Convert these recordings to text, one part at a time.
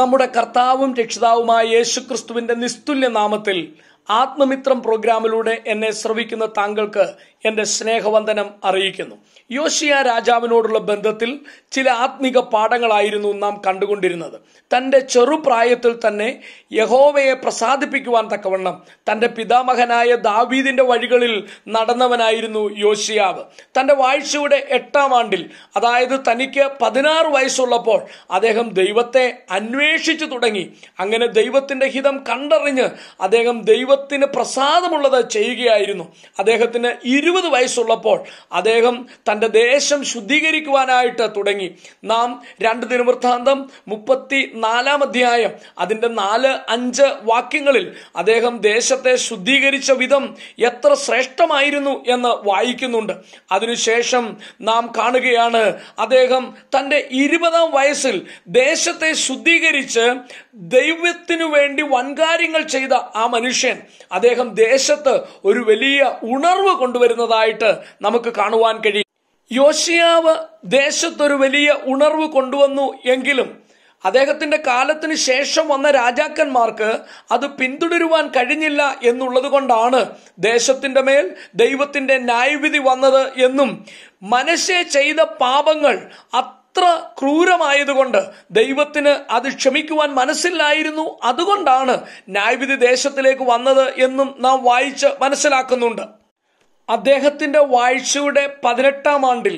നമ്മുടെ കർത്താവും രക്ഷിതാവുമായ യേശുക്രിസ്തുവിന്റെ നിസ്തുല്യ നാമത്തിൽ ആത്മമിത്രം പ്രോഗ്രാമിലൂടെ എന്നെ ശ്രവിക്കുന്ന താങ്കൾക്ക് എൻ്റെ സ്നേഹവന്ദനം അറിയിക്കുന്നു യോഷിയ രാജാവിനോടുള്ള ബന്ധത്തിൽ ചില ആത്മിക പാഠങ്ങളായിരുന്നു നാം കണ്ടുകൊണ്ടിരുന്നത് തൻ്റെ ചെറുപ്രായത്തിൽ തന്നെ യഹോവയെ പ്രസാദിപ്പിക്കുവാൻ തക്കവണ്ണം തൻ്റെ പിതാമഹനായ ദാവീദിൻ്റെ വഴികളിൽ നടന്നവനായിരുന്നു യോഷിയാവ് തൻ്റെ വാഴ്ചയുടെ എട്ടാം ആണ്ടിൽ അതായത് തനിക്ക് പതിനാറ് വയസ്സുള്ളപ്പോൾ അദ്ദേഹം ദൈവത്തെ അന്വേഷിച്ചു തുടങ്ങി അങ്ങനെ ദൈവത്തിൻ്റെ ഹിതം കണ്ടറിഞ്ഞ് അദ്ദേഹം ദൈവ ദൈവത്തിന് പ്രസാദമുള്ളത് ചെയ്യുകയായിരുന്നു അദ്ദേഹത്തിന് ഇരുപത് വയസ്സുള്ളപ്പോൾ അദ്ദേഹം തൻ്റെ ദേശം ശുദ്ധീകരിക്കുവാനായിട്ട് തുടങ്ങി നാം രണ്ട് ദിനവൃത്താന്തം മുപ്പത്തി നാലാം അധ്യായം അതിൻ്റെ നാല് അഞ്ച് വാക്യങ്ങളിൽ അദ്ദേഹം ദേശത്തെ ശുദ്ധീകരിച്ച വിധം എത്ര ശ്രേഷ്ഠമായിരുന്നു എന്ന് വായിക്കുന്നുണ്ട് അതിനുശേഷം നാം കാണുകയാണ് അദ്ദേഹം തൻ്റെ ഇരുപതാം വയസ്സിൽ ദേശത്തെ ശുദ്ധീകരിച്ച് ദൈവത്തിനു വേണ്ടി വൻകാര്യങ്ങൾ ചെയ്ത ആ മനുഷ്യൻ അദ്ദേഹം ദേശത്ത് ഒരു വലിയ ഉണർവ് കൊണ്ടുവരുന്നതായിട്ട് നമുക്ക് കാണുവാൻ കഴിയും യോഷിയാവ് ദേശത്തൊരു വലിയ ഉണർവ് കൊണ്ടുവന്നു എങ്കിലും അദ്ദേഹത്തിന്റെ കാലത്തിന് ശേഷം വന്ന രാജാക്കന്മാർക്ക് അത് പിന്തുടരുവാൻ കഴിഞ്ഞില്ല എന്നുള്ളത് കൊണ്ടാണ് ദേശത്തിന്റെ മേൽ ദൈവത്തിന്റെ ന്യായവിധി വന്നത് എന്നും മനസ്സെ ചെയ്ത പാപങ്ങൾ അത്ര ക്രൂരമായതുകൊണ്ട് ദൈവത്തിന് അത് ക്ഷമിക്കുവാൻ മനസ്സില്ലായിരുന്നു അതുകൊണ്ടാണ് ന്യായവിധി ദേശത്തിലേക്ക് വന്നത് എന്നും നാം വായിച്ച് മനസ്സിലാക്കുന്നുണ്ട് അദ്ദേഹത്തിന്റെ വാഴ്ചയുടെ പതിനെട്ടാം ആണ്ടിൽ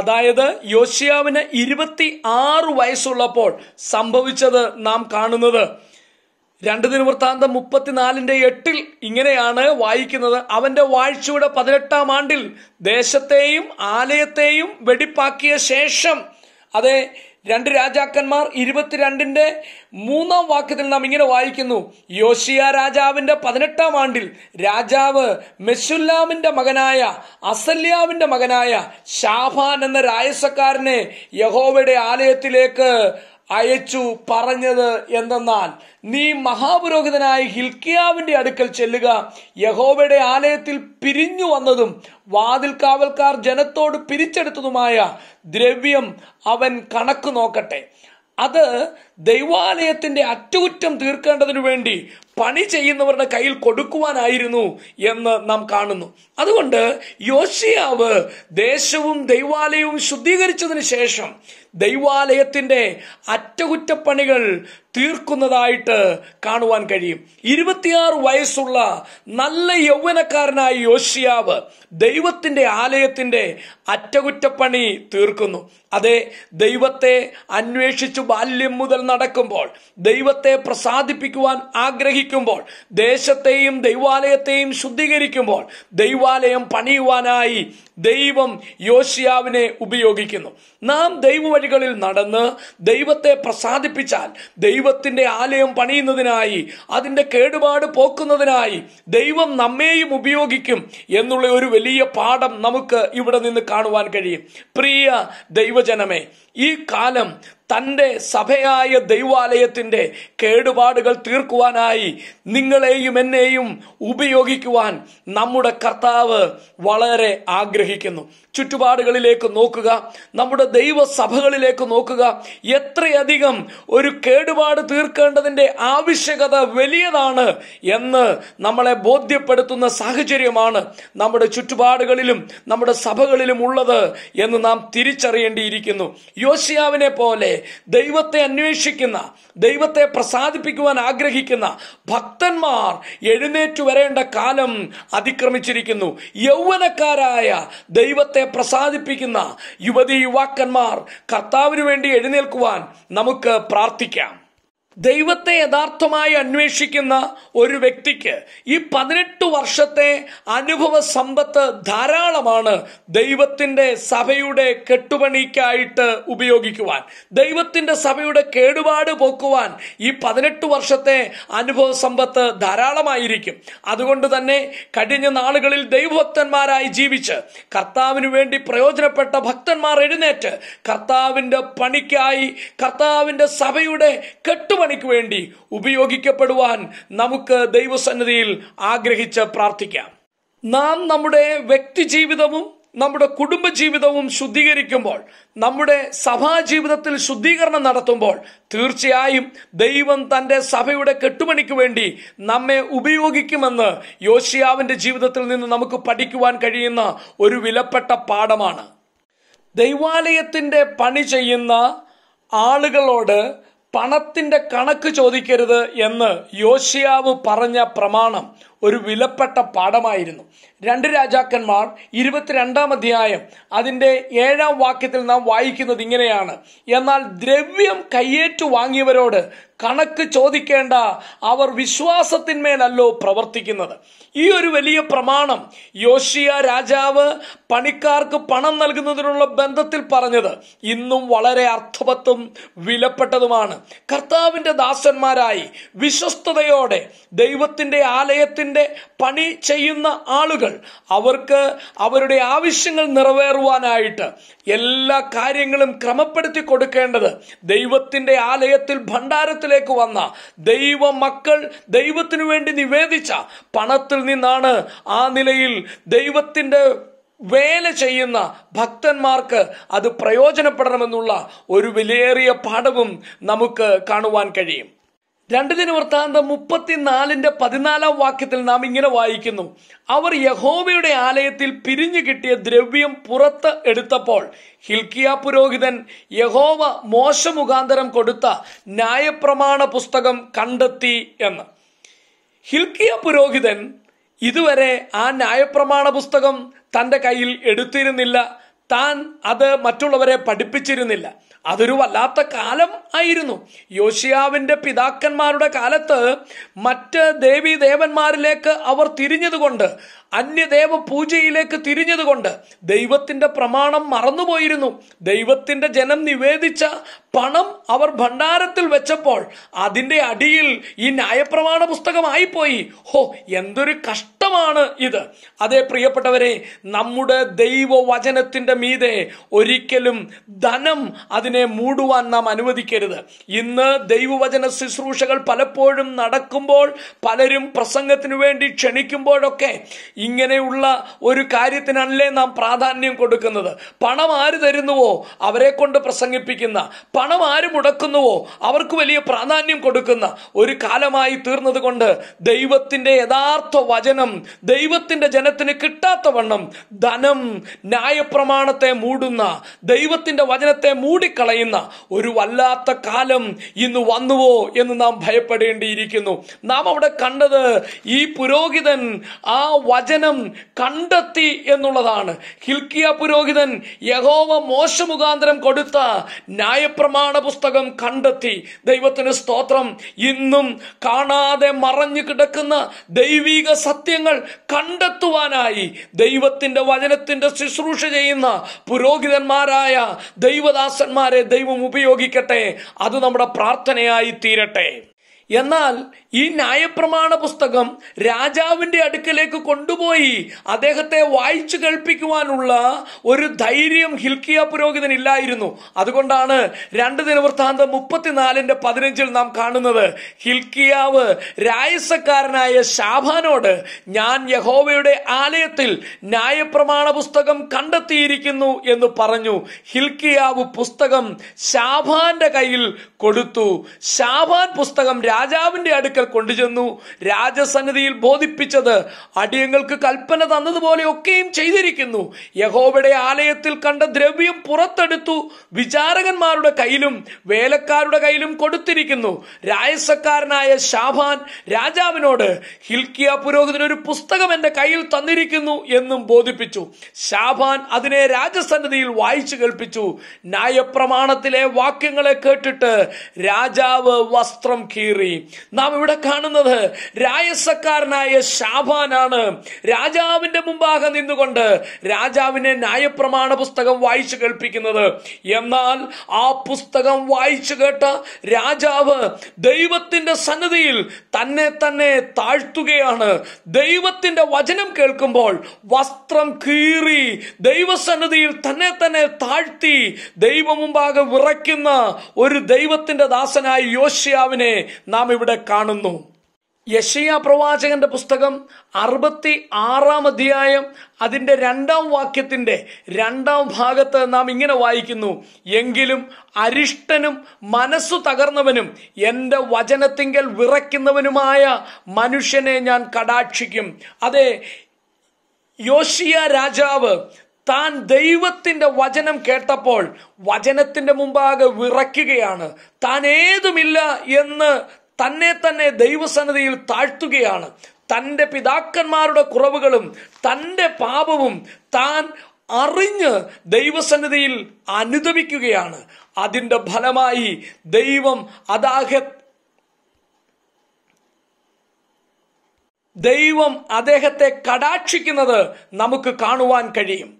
അതായത് യോശിയാവിന് ഇരുപത്തി ആറ് വയസ്സുള്ളപ്പോൾ സംഭവിച്ചത് നാം കാണുന്നത് രണ്ട് ദിനവൃത്താന്തം മുപ്പത്തിനാലിന്റെ എട്ടിൽ ഇങ്ങനെയാണ് വായിക്കുന്നത് അവന്റെ വാഴ്ചയുടെ പതിനെട്ടാം ആണ്ടിൽ ദേശത്തെയും ആലയത്തെയും വെടിപ്പാക്കിയ ശേഷം അതെ രണ്ട് രാജാക്കന്മാർ ഇരുപത്തിരണ്ടിന്റെ മൂന്നാം വാക്യത്തിൽ നാം ഇങ്ങനെ വായിക്കുന്നു യോഷിയ രാജാവിന്റെ പതിനെട്ടാം ആണ്ടിൽ രാജാവ് മെഷുല്ലാമിന്റെ മകനായ അസല്യാവിന്റെ മകനായ ഷാഫാൻ എന്ന രായസക്കാരനെ യഹോവയുടെ ആലയത്തിലേക്ക് അയച്ചു പറഞ്ഞത് എന്തെന്നാൽ നീ മഹാപുരോഹിതനായ ഹിൽക്കിയാവിന്റെ അടുക്കൽ ചെല്ലുക യഹോബയുടെ ആലയത്തിൽ പിരിഞ്ഞു വന്നതും വാതിൽ കാവൽക്കാർ ജനത്തോട് പിരിച്ചെടുത്തതുമായ ദ്രവ്യം അവൻ കണക്ക് നോക്കട്ടെ അത് ദൈവാലയത്തിന്റെ അറ്റകുറ്റം തീർക്കേണ്ടതിനു വേണ്ടി പണി ചെയ്യുന്നവരുടെ കയ്യിൽ കൊടുക്കുവാനായിരുന്നു എന്ന് നാം കാണുന്നു അതുകൊണ്ട് യോശിയാവ് ദേശവും ദൈവാലയവും ശുദ്ധീകരിച്ചതിന് ശേഷം ദൈവാലയത്തിൻ്റെ അറ്റകുറ്റപ്പണികൾ തീർക്കുന്നതായിട്ട് കാണുവാൻ കഴിയും ഇരുപത്തിയാറ് വയസ്സുള്ള നല്ല യൗവനക്കാരനായ യോശിയാവ് ദൈവത്തിൻ്റെ ആലയത്തിൻ്റെ അറ്റകുറ്റപ്പണി തീർക്കുന്നു അതെ ദൈവത്തെ അന്വേഷിച്ചു ബാല്യം മുതൽ നടക്കുമ്പോൾ ദൈവത്തെ പ്രസാദിപ്പിക്കുവാൻ ആഗ്രഹിക്കുമ്പോൾ ദേശത്തെയും ദൈവാലയത്തെയും ശുദ്ധീകരിക്കുമ്പോൾ ദൈവാലയം പണിയുവാനായി ദൈവം യോശിയാവിനെ ഉപയോഗിക്കുന്നു നാം ദൈവ വഴികളിൽ നടന്ന് ദൈവത്തെ പ്രസാദിപ്പിച്ചാൽ ദൈവത്തിൻ്റെ ആലയം പണിയുന്നതിനായി അതിൻ്റെ കേടുപാട് പോക്കുന്നതിനായി ദൈവം നമ്മെയും ഉപയോഗിക്കും എന്നുള്ള ഒരു വലിയ പാഠം നമുക്ക് ഇവിടെ നിന്ന് കാണുവാൻ കഴിയും പ്രിയ ദൈവജനമേ ഈ കാലം തൻ്റെ സഭയായ ദൈവാലയത്തിൻ്റെ കേടുപാടുകൾ തീർക്കുവാനായി നിങ്ങളെയും എന്നെയും ഉപയോഗിക്കുവാൻ നമ്മുടെ കർത്താവ് വളരെ ആഗ്രഹിക്കുന്നു ചുറ്റുപാടുകളിലേക്ക് നോക്കുക നമ്മുടെ ദൈവസഭകളിലേക്ക് നോക്കുക എത്രയധികം ഒരു കേടുപാട് തീർക്കേണ്ടതിൻ്റെ ആവശ്യകത വലിയതാണ് എന്ന് നമ്മളെ ബോധ്യപ്പെടുത്തുന്ന സാഹചര്യമാണ് നമ്മുടെ ചുറ്റുപാടുകളിലും നമ്മുടെ സഭകളിലും ഉള്ളത് എന്ന് നാം തിരിച്ചറിയേണ്ടിയിരിക്കുന്നു യോശിയാവിനെ പോലെ ദൈവത്തെ അന്വേഷിക്കുന്ന ദൈവത്തെ പ്രസാദിപ്പിക്കുവാൻ ആഗ്രഹിക്കുന്ന ഭക്തന്മാർ എഴുന്നേറ്റു വരേണ്ട കാലം അതിക്രമിച്ചിരിക്കുന്നു യൗവനക്കാരായ ദൈവത്തെ പ്രസാദിപ്പിക്കുന്ന യുവതി യുവാക്കന്മാർ കർത്താവിന് വേണ്ടി എഴുന്നേൽക്കുവാൻ നമുക്ക് പ്രാർത്ഥിക്കാം ദൈവത്തെ യഥാർത്ഥമായി അന്വേഷിക്കുന്ന ഒരു വ്യക്തിക്ക് ഈ പതിനെട്ട് വർഷത്തെ അനുഭവ സമ്പത്ത് ധാരാളമാണ് ദൈവത്തിൻ്റെ സഭയുടെ കെട്ടുപണിക്കായിട്ട് ഉപയോഗിക്കുവാൻ ദൈവത്തിൻ്റെ സഭയുടെ കേടുപാട് പോക്കുവാൻ ഈ പതിനെട്ട് വർഷത്തെ അനുഭവ സമ്പത്ത് ധാരാളമായിരിക്കും അതുകൊണ്ട് തന്നെ കഴിഞ്ഞ നാളുകളിൽ ദൈവഭക്തന്മാരായി ജീവിച്ച് കർത്താവിന് വേണ്ടി പ്രയോജനപ്പെട്ട ഭക്തന്മാർ എഴുന്നേറ്റ് കർത്താവിൻ്റെ പണിക്കായി കർത്താവിൻ്റെ സഭയുടെ കെട്ടുപണി പണിക്ക് വേണ്ടി ഉപയോഗിക്കപ്പെടുവാൻ നമുക്ക് ദൈവസന്നിധിയിൽ ആഗ്രഹിച്ച് പ്രാർത്ഥിക്കാം നാം നമ്മുടെ വ്യക്തി ജീവിതവും നമ്മുടെ കുടുംബജീവിതവും ശുദ്ധീകരിക്കുമ്പോൾ നമ്മുടെ സഭാജീവിതത്തിൽ ശുദ്ധീകരണം നടത്തുമ്പോൾ തീർച്ചയായും ദൈവം തൻ്റെ സഭയുടെ കെട്ടുപണിക്ക് വേണ്ടി നമ്മെ ഉപയോഗിക്കുമെന്ന് യോശിയാവിൻ്റെ ജീവിതത്തിൽ നിന്ന് നമുക്ക് പഠിക്കുവാൻ കഴിയുന്ന ഒരു വിലപ്പെട്ട പാഠമാണ് ദൈവാലയത്തിൻ്റെ പണി ചെയ്യുന്ന ആളുകളോട് പണത്തിന്റെ കണക്ക് ചോദിക്കരുത് എന്ന് യോശിയാവ് പറഞ്ഞ പ്രമാണം ഒരു വിലപ്പെട്ട പാഠമായിരുന്നു രണ്ട് രാജാക്കന്മാർ ഇരുപത്തിരണ്ടാം അധ്യായം അതിൻ്റെ ഏഴാം വാക്യത്തിൽ നാം വായിക്കുന്നത് ഇങ്ങനെയാണ് എന്നാൽ ദ്രവ്യം കയ്യേറ്റു വാങ്ങിയവരോട് കണക്ക് ചോദിക്കേണ്ട അവർ വിശ്വാസത്തിന്മേലല്ലോ പ്രവർത്തിക്കുന്നത് ഈ ഒരു വലിയ പ്രമാണം യോഷിയ രാജാവ് പണിക്കാർക്ക് പണം നൽകുന്നതിനുള്ള ബന്ധത്തിൽ പറഞ്ഞത് ഇന്നും വളരെ അർത്ഥവത്തും വിലപ്പെട്ടതുമാണ് കർത്താവിൻ്റെ ദാസന്മാരായി വിശ്വസ്തയോടെ ദൈവത്തിൻ്റെ ആലയത്തിൻ്റെ ദൈവത്തിൻ്റെ പണി ചെയ്യുന്ന ആളുകൾ അവർക്ക് അവരുടെ ആവശ്യങ്ങൾ നിറവേറുവാനായിട്ട് എല്ലാ കാര്യങ്ങളും ക്രമപ്പെടുത്തി കൊടുക്കേണ്ടത് ദൈവത്തിൻ്റെ ആലയത്തിൽ ഭണ്ഡാരത്തിലേക്ക് വന്ന ദൈവ മക്കൾ ദൈവത്തിനു വേണ്ടി നിവേദിച്ച പണത്തിൽ നിന്നാണ് ആ നിലയിൽ ദൈവത്തിൻ്റെ വേല ചെയ്യുന്ന ഭക്തന്മാർക്ക് അത് പ്രയോജനപ്പെടണമെന്നുള്ള ഒരു വിലയേറിയ പാഠവും നമുക്ക് കാണുവാൻ കഴിയും രണ്ട് ദിന വൃത്താന്തം മുപ്പത്തിനാലിന്റെ പതിനാലാം വാക്യത്തിൽ നാം ഇങ്ങനെ വായിക്കുന്നു അവർ യഹോവയുടെ ആലയത്തിൽ പിരിഞ്ഞു കിട്ടിയ ദ്രവ്യം പുറത്ത് എടുത്തപ്പോൾ ഹിൽക്കിയ പുരോഹിതൻ യഹോവ മോശമുഖാന്തരം കൊടുത്ത ന്യായപ്രമാണ പുസ്തകം കണ്ടെത്തി എന്ന് ഹിൽക്കിയ പുരോഹിതൻ ഇതുവരെ ആ ന്യായപ്രമാണ പുസ്തകം തൻ്റെ കയ്യിൽ എടുത്തിരുന്നില്ല താൻ അത് മറ്റുള്ളവരെ പഠിപ്പിച്ചിരുന്നില്ല അതൊരു വല്ലാത്ത കാലം ആയിരുന്നു യോഷിയാവിൻ്റെ പിതാക്കന്മാരുടെ കാലത്ത് മറ്റ് ദേവി ദേവന്മാരിലേക്ക് അവർ തിരിഞ്ഞതുകൊണ്ട് അന്യദേവ പൂജയിലേക്ക് തിരിഞ്ഞതുകൊണ്ട് ദൈവത്തിന്റെ പ്രമാണം മറന്നുപോയിരുന്നു ദൈവത്തിന്റെ ജനം നിവേദിച്ച പണം അവർ ഭണ്ഡാരത്തിൽ വെച്ചപ്പോൾ അതിന്റെ അടിയിൽ ഈ ന്യായപ്രമാണ പുസ്തകമായിപ്പോയി ഹോ എന്തൊരു കഷ്ടമാണ് ഇത് അതേ പ്രിയപ്പെട്ടവരെ നമ്മുടെ ദൈവവചനത്തിന്റെ മീതെ ഒരിക്കലും ധനം അതിനെ മൂടുവാൻ നാം അനുവദിക്കരുത് ഇന്ന് ദൈവവചന ശുശ്രൂഷകൾ പലപ്പോഴും നടക്കുമ്പോൾ പലരും പ്രസംഗത്തിനു വേണ്ടി ക്ഷണിക്കുമ്പോഴൊക്കെ ഇങ്ങനെയുള്ള ഒരു കാര്യത്തിനല്ലേ നാം പ്രാധാന്യം കൊടുക്കുന്നത് പണം ആര് തരുന്നുവോ അവരെ കൊണ്ട് പ്രസംഗിപ്പിക്കുന്ന പണം ആര് മുടക്കുന്നുവോ അവർക്ക് വലിയ പ്രാധാന്യം കൊടുക്കുന്ന ഒരു കാലമായി തീർന്നതുകൊണ്ട് ദൈവത്തിൻ്റെ യഥാർത്ഥ വചനം ദൈവത്തിൻ്റെ ജനത്തിന് കിട്ടാത്ത വണ്ണം ധനം ന്യായപ്രമാണത്തെ മൂടുന്ന ദൈവത്തിൻ്റെ വചനത്തെ മൂടിക്കളയുന്ന ഒരു വല്ലാത്ത കാലം ഇന്ന് വന്നുവോ എന്ന് നാം ഭയപ്പെടേണ്ടിയിരിക്കുന്നു നാം അവിടെ കണ്ടത് ഈ പുരോഹിതൻ ആ വച വചനം കണ്ടെത്തി എന്നുള്ളതാണ് ഹിൽക്കിയ പുരോഹിതൻ യഹോവ മോശ മുഖാന്തരം കൊടുത്ത ന്യായപ്രമാണ പുസ്തകം കണ്ടെത്തി ദൈവത്തിന് സ്തോത്രം ഇന്നും കാണാതെ മറഞ്ഞു കിടക്കുന്ന ദൈവിക സത്യങ്ങൾ കണ്ടെത്തുവാനായി ദൈവത്തിന്റെ വചനത്തിന്റെ ശുശ്രൂഷ ചെയ്യുന്ന പുരോഹിതന്മാരായ ദൈവദാസന്മാരെ ദൈവം ഉപയോഗിക്കട്ടെ അത് നമ്മുടെ പ്രാർത്ഥനയായി തീരട്ടെ എന്നാൽ ഈ ന്യായപ്രമാണ പുസ്തകം രാജാവിന്റെ അടുക്കലേക്ക് കൊണ്ടുപോയി അദ്ദേഹത്തെ വായിച്ചു കേൾപ്പിക്കുവാനുള്ള ഒരു ധൈര്യം ഹിൽക്കിയ പുരോഹിതൻ ഇല്ലായിരുന്നു അതുകൊണ്ടാണ് രണ്ട് ദിനവൃത്താന്തം മുപ്പത്തിനാലിന്റെ പതിനഞ്ചിൽ നാം കാണുന്നത് ഹിൽക്കിയാവ് രായസക്കാരനായ ശാഭാനോട് ഞാൻ യഹോവയുടെ ആലയത്തിൽ ന്യായപ്രമാണ പുസ്തകം കണ്ടെത്തിയിരിക്കുന്നു എന്ന് പറഞ്ഞു ഹിൽക്കിയാവ് പുസ്തകം ശാഭാന്റെ കയ്യിൽ കൊടുത്തു ശാഭാൻ പുസ്തകം രാജാവിന്റെ അടുക്കൽ കൊണ്ടുചെന്നു രാജസന്നിധിയിൽ ബോധിപ്പിച്ചത് അടിയങ്ങൾക്ക് കൽപ്പന തന്നതുപോലെയൊക്കെയും ചെയ്തിരിക്കുന്നു യഹോബയുടെ ആലയത്തിൽ കണ്ട ദ്രവ്യം പുറത്തെടുത്തു വിചാരകന്മാരുടെ കയ്യിലും വേലക്കാരുടെ കയ്യിലും കൊടുത്തിരിക്കുന്നു രായസക്കാരനായ ഷാബാൻ രാജാവിനോട് ഹിൽക്കിയ പുരോഹിതൻ ഒരു പുസ്തകം എന്റെ കയ്യിൽ തന്നിരിക്കുന്നു എന്നും ബോധിപ്പിച്ചു ഷാബാൻ അതിനെ രാജസന്നിധിയിൽ വായിച്ചു കേൾപ്പിച്ചു ന്യായപ്രമാണത്തിലെ വാക്യങ്ങളെ കേട്ടിട്ട് രാജാവ് വസ്ത്രം കീറി പോയി നാം ഇവിടെ കാണുന്നത് രായസക്കാരനായ ഷാബാനാണ് രാജാവിന്റെ മുമ്പാകെ നിന്നുകൊണ്ട് രാജാവിനെ ന്യായപ്രമാണ പുസ്തകം വായിച്ചു കേൾപ്പിക്കുന്നത് എന്നാൽ ആ പുസ്തകം വായിച്ചു കേട്ട രാജാവ് ദൈവത്തിന്റെ സന്നദ്ധിയിൽ തന്നെ തന്നെ താഴ്ത്തുകയാണ് ദൈവത്തിന്റെ വചനം കേൾക്കുമ്പോൾ വസ്ത്രം കീറി ദൈവസന്നിധിയിൽ തന്നെ തന്നെ താഴ്ത്തി ദൈവമുമ്പാകെ വിറയ്ക്കുന്ന ഒരു ദൈവത്തിന്റെ ദാസനായ യോശിയാവിനെ നാം ഇവിടെ കാണുന്നു യശയ പ്രവാചകന്റെ പുസ്തകം അറുപത്തി ആറാം അധ്യായം അതിൻ്റെ രണ്ടാം വാക്യത്തിൻ്റെ രണ്ടാം ഭാഗത്ത് നാം ഇങ്ങനെ വായിക്കുന്നു എങ്കിലും അരിഷ്ടനും മനസ്സു തകർന്നവനും എൻ്റെ വചനത്തിങ്കൽ വിറയ്ക്കുന്നവനുമായ മനുഷ്യനെ ഞാൻ കടാക്ഷിക്കും അതെ യോശിയ രാജാവ് താൻ ദൈവത്തിൻ്റെ വചനം കേട്ടപ്പോൾ വചനത്തിൻ്റെ മുമ്പാകെ വിറയ്ക്കുകയാണ് താൻ ഏതുമില്ല എന്ന് തന്നെ തന്നെ ദൈവസന്നിധിയിൽ താഴ്ത്തുകയാണ് തൻ്റെ പിതാക്കന്മാരുടെ കുറവുകളും തൻ്റെ പാപവും താൻ അറിഞ്ഞ് ദൈവസന്നിധിയിൽ അനുദമിക്കുകയാണ് അതിൻ്റെ ഫലമായി ദൈവം അതാഹ ദൈവം അദ്ദേഹത്തെ കടാക്ഷിക്കുന്നത് നമുക്ക് കാണുവാൻ കഴിയും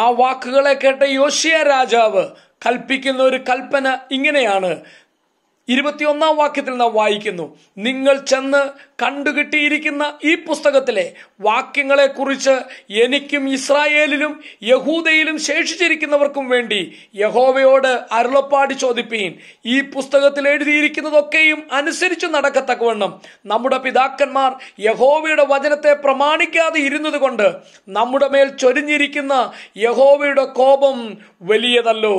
ആ വാക്കുകളെ കേട്ട യോശിയ രാജാവ് കൽപ്പിക്കുന്ന ഒരു കൽപ്പന ഇങ്ങനെയാണ് ഇരുപത്തിയൊന്നാം വാക്യത്തിൽ നാം വായിക്കുന്നു നിങ്ങൾ ചെന്ന് കണ്ടുകിട്ടിയിരിക്കുന്ന ഈ പുസ്തകത്തിലെ വാക്യങ്ങളെക്കുറിച്ച് എനിക്കും ഇസ്രായേലിലും യഹൂദയിലും ശേഷിച്ചിരിക്കുന്നവർക്കും വേണ്ടി യഹോവയോട് അരുളപ്പാട് ചോദിപ്പീൻ ഈ പുസ്തകത്തിൽ എഴുതിയിരിക്കുന്നതൊക്കെയും അനുസരിച്ച് നടക്കത്തക്കവണ്ണം നമ്മുടെ പിതാക്കന്മാർ യഹോവയുടെ വചനത്തെ പ്രമാണിക്കാതെ ഇരുന്നതുകൊണ്ട് നമ്മുടെ മേൽ ചൊരിഞ്ഞിരിക്കുന്ന യഹോവയുടെ കോപം വലിയതല്ലോ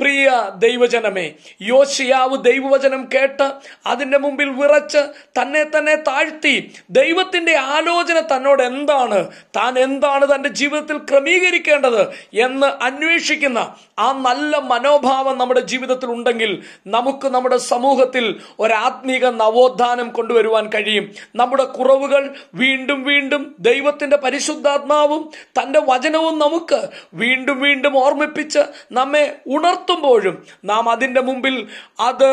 പ്രിയ ദൈവജനമേ യോശിയാവ് ദൈവവചനം കേട്ട് അതിൻ്റെ മുമ്പിൽ വിറച്ച് തന്നെ തന്നെ താഴ്ത്തി ദൈവത്തിൻ്റെ ആലോചന തന്നോട് എന്താണ് താൻ എന്താണ് തൻ്റെ ജീവിതത്തിൽ ക്രമീകരിക്കേണ്ടത് എന്ന് അന്വേഷിക്കുന്ന ആ നല്ല മനോഭാവം നമ്മുടെ ജീവിതത്തിൽ ഉണ്ടെങ്കിൽ നമുക്ക് നമ്മുടെ സമൂഹത്തിൽ ഒരാത്മീക നവോത്ഥാനം കൊണ്ടുവരുവാൻ കഴിയും നമ്മുടെ കുറവുകൾ വീണ്ടും വീണ്ടും ദൈവത്തിൻ്റെ പരിശുദ്ധാത്മാവും തൻ്റെ വചനവും നമുക്ക് വീണ്ടും വീണ്ടും ഓർമ്മിപ്പിച്ച് നമ്മെ ഉണർത്തുമ്പോഴും നാം അതിൻ്റെ മുമ്പിൽ അത്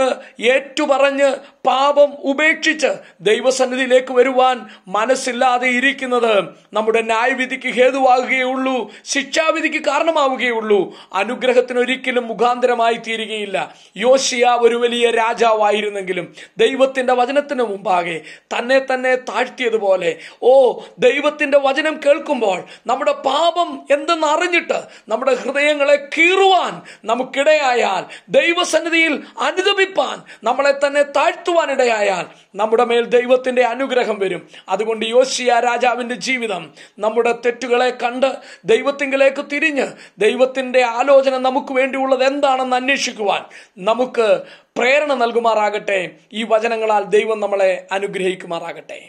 ഏറ്റുപറഞ്ഞ് പാപം ഉപേക്ഷിച്ച് ദൈവസന്ന സന്നിധിയിലേക്ക് വരുവാൻ മനസ്സില്ലാതെ ഇരിക്കുന്നത് നമ്മുടെ ന്യായവിധിക്ക് ഹേതുവാകുകയുള്ളൂ ശിക്ഷാവിധിക്ക് കാരണമാവുകയുള്ളൂ അനുഗ്രഹത്തിന് ഒരിക്കലും മുഖാന്തരമായി തീരുകയില്ല യോശിയ ഒരു വലിയ രാജാവായിരുന്നെങ്കിലും ദൈവത്തിൻ്റെ വചനത്തിന് മുമ്പാകെ തന്നെ തന്നെ താഴ്ത്തിയതുപോലെ ഓ ദൈവത്തിൻ്റെ വചനം കേൾക്കുമ്പോൾ നമ്മുടെ പാപം എന്തെന്ന് അറിഞ്ഞിട്ട് നമ്മുടെ ഹൃദയങ്ങളെ കീറുവാൻ നമുക്കിടയായാൽ ദൈവസന്നിധിയിൽ അനുദമിപ്പാൻ നമ്മളെ തന്നെ താഴ്ത്തുവാനിടയായാൽ നമ്മുടെ മേൽ ദൈവത്തിൻ്റെ ദൈവത്തിൻ്റെ അനുഗ്രഹം വരും അതുകൊണ്ട് യോശിയ രാജാവിൻ്റെ ജീവിതം നമ്മുടെ തെറ്റുകളെ കണ്ട് ദൈവത്തിങ്കിലേക്ക് തിരിഞ്ഞ് ദൈവത്തിൻ്റെ ആലോചന നമുക്ക് വേണ്ടിയുള്ളത് എന്താണെന്ന് അന്വേഷിക്കുവാൻ നമുക്ക് പ്രേരണ നൽകുമാറാകട്ടെ ഈ വചനങ്ങളാൽ ദൈവം നമ്മളെ അനുഗ്രഹിക്കുമാറാകട്ടെ